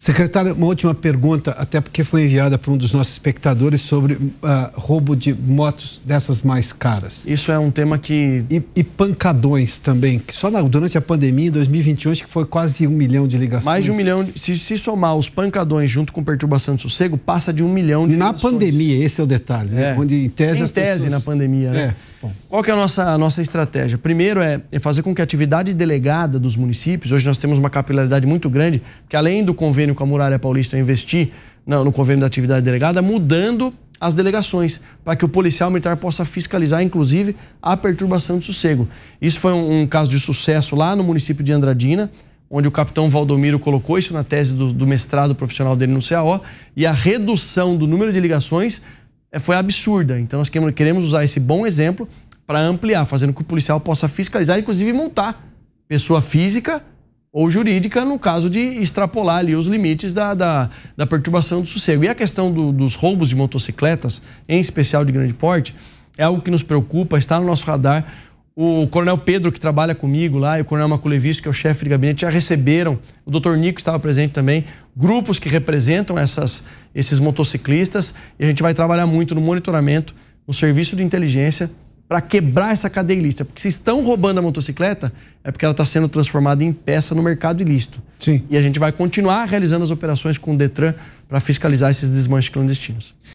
Secretário, uma última pergunta, até porque foi enviada por um dos nossos espectadores sobre uh, roubo de motos dessas mais caras. Isso é um tema que. E, e pancadões também, que só na, durante a pandemia, em 2021, acho que foi quase um milhão de ligações. Mais de um milhão. Se, se somar os pancadões junto com perturbação de sossego, passa de um milhão de Na ligações. pandemia, esse é o detalhe, né? É. Onde em tese. Em tese, pessoas... na pandemia, né? É. Qual que é a nossa, a nossa estratégia? Primeiro é, é, fazer com que a atividade delegada dos municípios, hoje nós temos uma capilaridade muito grande, que além do convênio com a Muralha Paulista é investir no, no convênio da atividade delegada, mudando as delegações, para que o policial militar possa fiscalizar, inclusive, a perturbação de sossego. Isso foi um, um caso de sucesso lá no município de Andradina, onde o capitão Valdomiro colocou isso na tese do, do mestrado profissional dele no CAO, e a redução do número de ligações é, foi absurda. Então nós queremos usar esse bom exemplo para ampliar, fazendo com que o policial possa fiscalizar, inclusive multar pessoa física ou jurídica no caso de extrapolar ali os limites da, da, da perturbação do sossego. E a questão do, dos roubos de motocicletas, em especial de grande porte, é algo que nos preocupa, está no nosso radar o Coronel Pedro, que trabalha comigo lá, e o Coronel Maculevich, que é o chefe de gabinete, já receberam. O Dr. Nico estava presente também. Grupos que representam essas, esses motociclistas. E a gente vai trabalhar muito no monitoramento, no serviço de inteligência, para quebrar essa cadeia ilícita. Porque se estão roubando a motocicleta, é porque ela está sendo transformada em peça no mercado ilícito. Sim. E a gente vai continuar realizando as operações com o Detran para fiscalizar esses desmanches clandestinos.